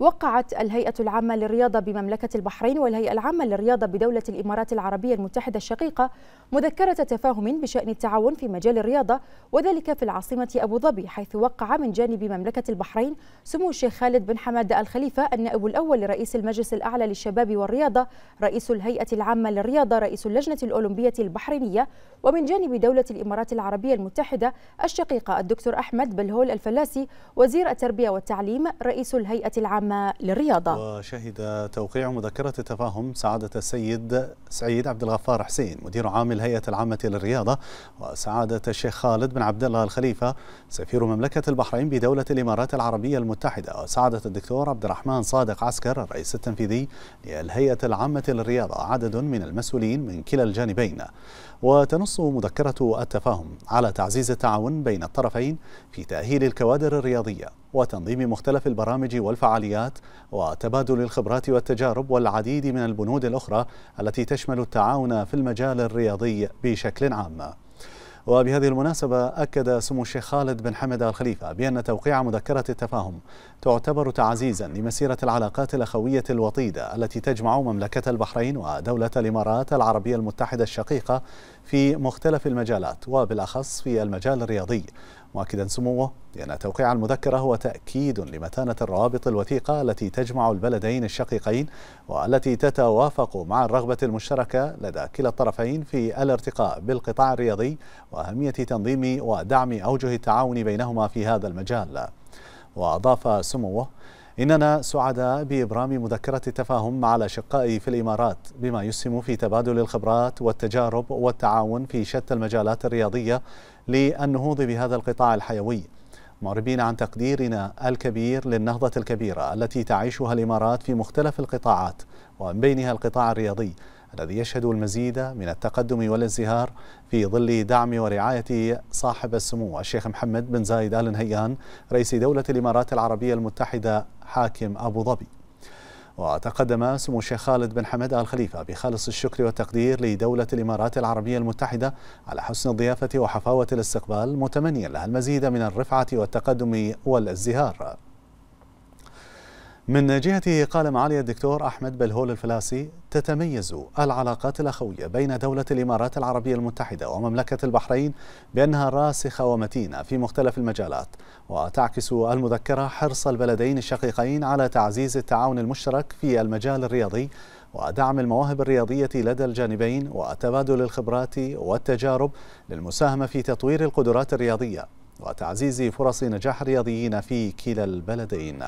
وقعت الهيئة العامة للرياضة بمملكة البحرين والهيئة العامة للرياضة بدولة الإمارات العربية المتحدة الشقيقة مذكرة تفاهم بشأن التعاون في مجال الرياضة وذلك في العاصمة أبو ظبي حيث وقع من جانب مملكة البحرين سمو الشيخ خالد بن حماد الخليفة النائب الأول لرئيس المجلس الأعلى للشباب والرياضة رئيس الهيئة العامة للرياضة رئيس اللجنة الأولمبية البحرينية ومن جانب دولة الإمارات العربية المتحدة الشقيقة الدكتور أحمد بلهول الفلاسي وزير التربية والتعليم رئيس الهيئة العامة العامة للرياضة وشهد توقيع مذكرة التفاهم سعادة السيد سعيد عبد الغفار حسين مدير عام الهيئة العامة للرياضة وسعادة الشيخ خالد بن عبد الله الخليفة سفير مملكة البحرين بدولة الإمارات العربية المتحدة وسعادة الدكتور عبد الرحمن صادق عسكر الرئيس التنفيذي للهيئة العامة للرياضة عدد من المسؤولين من كلا الجانبين وتنص مذكرة التفاهم على تعزيز التعاون بين الطرفين في تأهيل الكوادر الرياضية وتنظيم مختلف البرامج والفعاليات وتبادل الخبرات والتجارب والعديد من البنود الأخرى التي تشمل التعاون في المجال الرياضي بشكل عام وبهذه المناسبة أكد سمو الشيخ خالد بن حمد الخليفة بأن توقيع مذكرة التفاهم تعتبر تعزيزا لمسيرة العلاقات الأخوية الوطيدة التي تجمع مملكة البحرين ودولة الإمارات العربية المتحدة الشقيقة في مختلف المجالات وبالأخص في المجال الرياضي مؤكدا سموه بأن توقيع المذكرة هو تأكيد لمتانة الروابط الوثيقة التي تجمع البلدين الشقيقين والتي تتوافق مع الرغبة المشتركة لدى كلا الطرفين في الارتقاء بالقطاع الرياضي وأهمية تنظيم ودعم أوجه التعاون بينهما في هذا المجال وأضاف سموه إننا سعداء بإبرام مذكرة التفاهم مع الأشقاء في الإمارات بما يسهم في تبادل الخبرات والتجارب والتعاون في شتى المجالات الرياضية للنهوض بهذا القطاع الحيوي معربين عن تقديرنا الكبير للنهضة الكبيرة التي تعيشها الإمارات في مختلف القطاعات ومن بينها القطاع الرياضي الذي يشهد المزيد من التقدم والازدهار في ظل دعم ورعاية صاحب السمو الشيخ محمد بن زايد آل نهيان رئيس دولة الإمارات العربية المتحدة حاكم أبو ظبي وتقدم سمو الشيخ خالد بن حمد آل خليفة بخالص الشكر والتقدير لدولة الإمارات العربية المتحدة على حسن الضيافة وحفاوة الاستقبال متمنيا لها المزيد من الرفعة والتقدم والازدهار من جهته قال معالي الدكتور أحمد بلهول الفلاسي تتميز العلاقات الأخوية بين دولة الإمارات العربية المتحدة ومملكة البحرين بأنها راسخة ومتينة في مختلف المجالات وتعكس المذكرة حرص البلدين الشقيقين على تعزيز التعاون المشترك في المجال الرياضي ودعم المواهب الرياضية لدى الجانبين وتبادل الخبرات والتجارب للمساهمة في تطوير القدرات الرياضية وتعزيز فرص نجاح الرياضيين في كلا البلدين